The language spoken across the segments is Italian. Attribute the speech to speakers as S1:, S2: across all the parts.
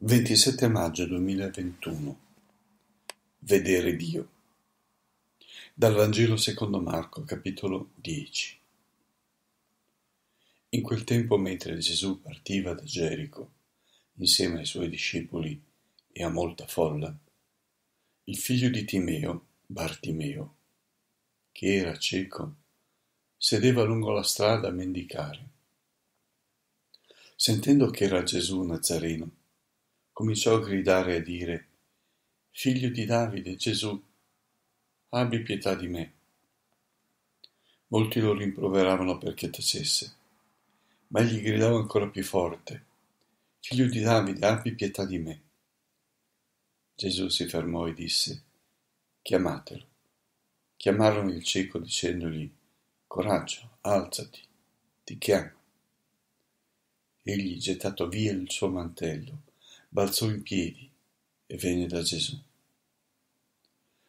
S1: 27 maggio 2021 Vedere Dio Dal Vangelo secondo Marco, capitolo 10 In quel tempo, mentre Gesù partiva da Gerico, insieme ai suoi discepoli e a molta folla, il figlio di Timeo, Bartimeo, che era cieco, sedeva lungo la strada a mendicare. Sentendo che era Gesù Nazareno, cominciò a gridare e a dire Figlio di Davide, Gesù, abbi pietà di me. Molti lo rimproveravano perché tacesse, ma egli gridava ancora più forte Figlio di Davide, abbi pietà di me. Gesù si fermò e disse Chiamatelo. Chiamarono il cieco dicendogli Coraggio, alzati, ti chiamo. Egli, gettato via il suo mantello, balzò in piedi e venne da Gesù.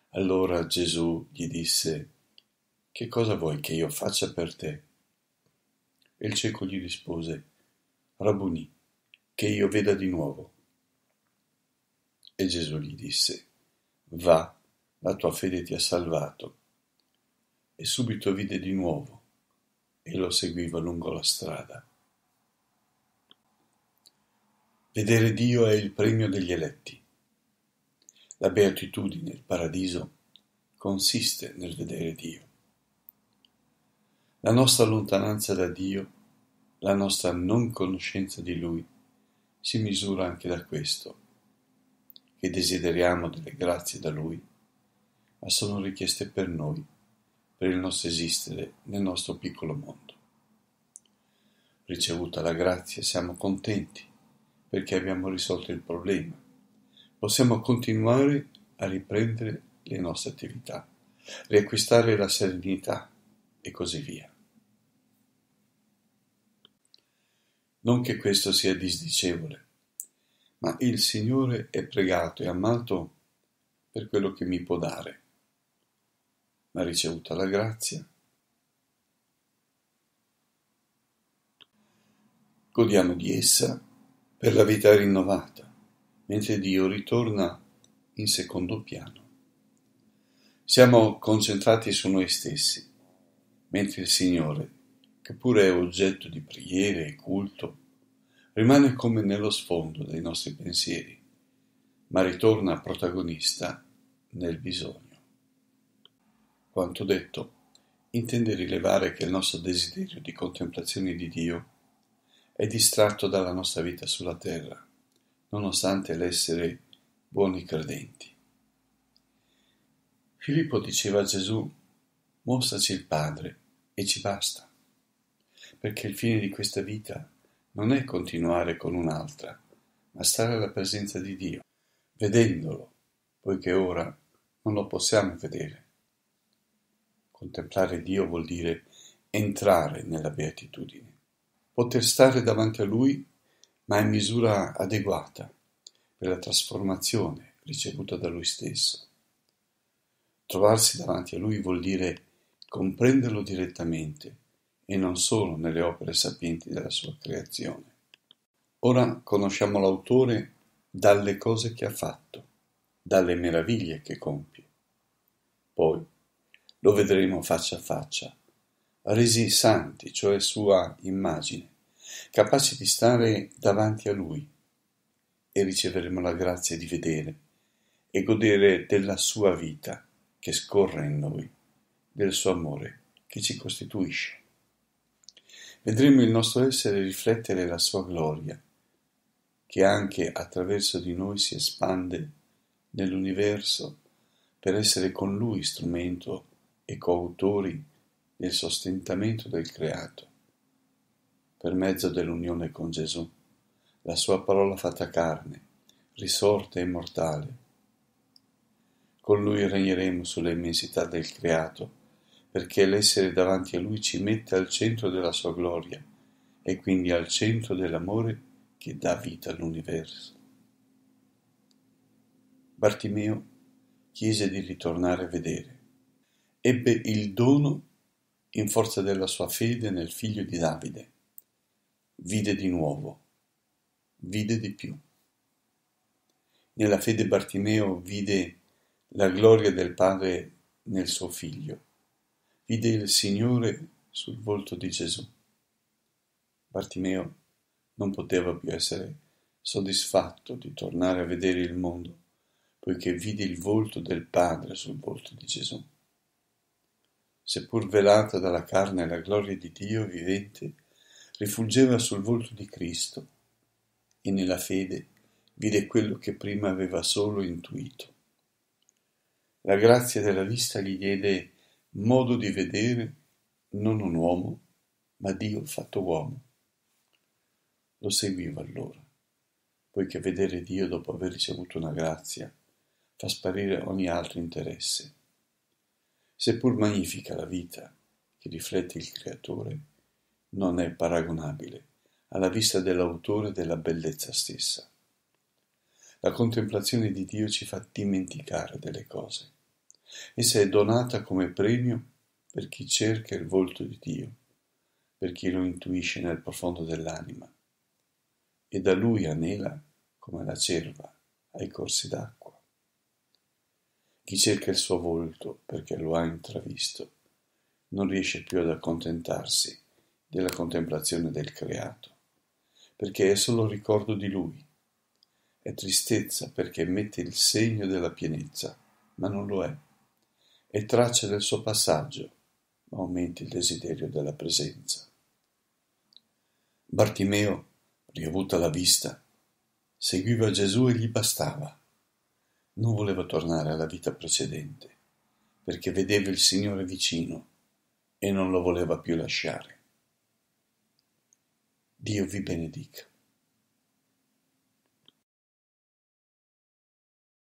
S1: Allora Gesù gli disse, Che cosa vuoi che io faccia per te? E il cieco gli rispose, Rabuni, che io veda di nuovo. E Gesù gli disse, Va, la tua fede ti ha salvato. E subito vide di nuovo e lo seguiva lungo la strada. Vedere Dio è il premio degli eletti. La beatitudine, il paradiso, consiste nel vedere Dio. La nostra lontananza da Dio, la nostra non conoscenza di Lui, si misura anche da questo, che desideriamo delle grazie da Lui, ma sono richieste per noi, per il nostro esistere nel nostro piccolo mondo. Ricevuta la grazia siamo contenti, perché abbiamo risolto il problema. Possiamo continuare a riprendere le nostre attività, riacquistare la serenità e così via. Non che questo sia disdicevole, ma il Signore è pregato e amato per quello che mi può dare. Ma ricevuta la grazia, godiamo di essa per la vita rinnovata, mentre Dio ritorna in secondo piano. Siamo concentrati su noi stessi, mentre il Signore, che pure è oggetto di preghiere e culto, rimane come nello sfondo dei nostri pensieri, ma ritorna protagonista nel bisogno. Quanto detto, intende rilevare che il nostro desiderio di contemplazione di Dio è distratto dalla nostra vita sulla terra, nonostante l'essere buoni credenti. Filippo diceva a Gesù, mostraci il Padre e ci basta, perché il fine di questa vita non è continuare con un'altra, ma stare alla presenza di Dio, vedendolo, poiché ora non lo possiamo vedere. Contemplare Dio vuol dire entrare nella beatitudine poter stare davanti a Lui, ma in misura adeguata per la trasformazione ricevuta da Lui stesso. Trovarsi davanti a Lui vuol dire comprenderlo direttamente e non solo nelle opere sapienti della sua creazione. Ora conosciamo l'autore dalle cose che ha fatto, dalle meraviglie che compie. Poi lo vedremo faccia a faccia resi santi, cioè sua immagine, capaci di stare davanti a lui e riceveremo la grazia di vedere e godere della sua vita che scorre in noi, del suo amore che ci costituisce. Vedremo il nostro essere riflettere la sua gloria, che anche attraverso di noi si espande nell'universo per essere con lui strumento e coautori il sostentamento del creato. Per mezzo dell'unione con Gesù, la sua parola fatta carne, risorta e immortale. Con lui regneremo sulle immensità del creato, perché l'essere davanti a lui ci mette al centro della sua gloria e quindi al centro dell'amore che dà vita all'universo. Bartimeo chiese di ritornare a vedere. Ebbe il dono in forza della sua fede nel figlio di Davide. Vide di nuovo, vide di più. Nella fede Bartimeo vide la gloria del Padre nel suo figlio, vide il Signore sul volto di Gesù. Bartimeo non poteva più essere soddisfatto di tornare a vedere il mondo, poiché vide il volto del Padre sul volto di Gesù seppur velata dalla carne la gloria di Dio vivente, rifulgeva sul volto di Cristo e nella fede vide quello che prima aveva solo intuito. La grazia della vista gli diede modo di vedere non un uomo, ma Dio fatto uomo. Lo seguiva allora, poiché vedere Dio dopo aver ricevuto una grazia fa sparire ogni altro interesse. Seppur magnifica la vita che riflette il creatore, non è paragonabile alla vista dell'autore della bellezza stessa. La contemplazione di Dio ci fa dimenticare delle cose. Essa è donata come premio per chi cerca il volto di Dio, per chi lo intuisce nel profondo dell'anima e da lui anela come la cerva ai corsi d'acqua. Chi cerca il suo volto perché lo ha intravisto, non riesce più ad accontentarsi della contemplazione del creato, perché è solo ricordo di lui. È tristezza perché mette il segno della pienezza, ma non lo è. È traccia del suo passaggio, ma aumenta il desiderio della presenza. Bartimeo, riavuta la vista, seguiva Gesù e gli bastava. Non voleva tornare alla vita precedente, perché vedeva il Signore vicino e non lo voleva più lasciare. Dio vi benedica.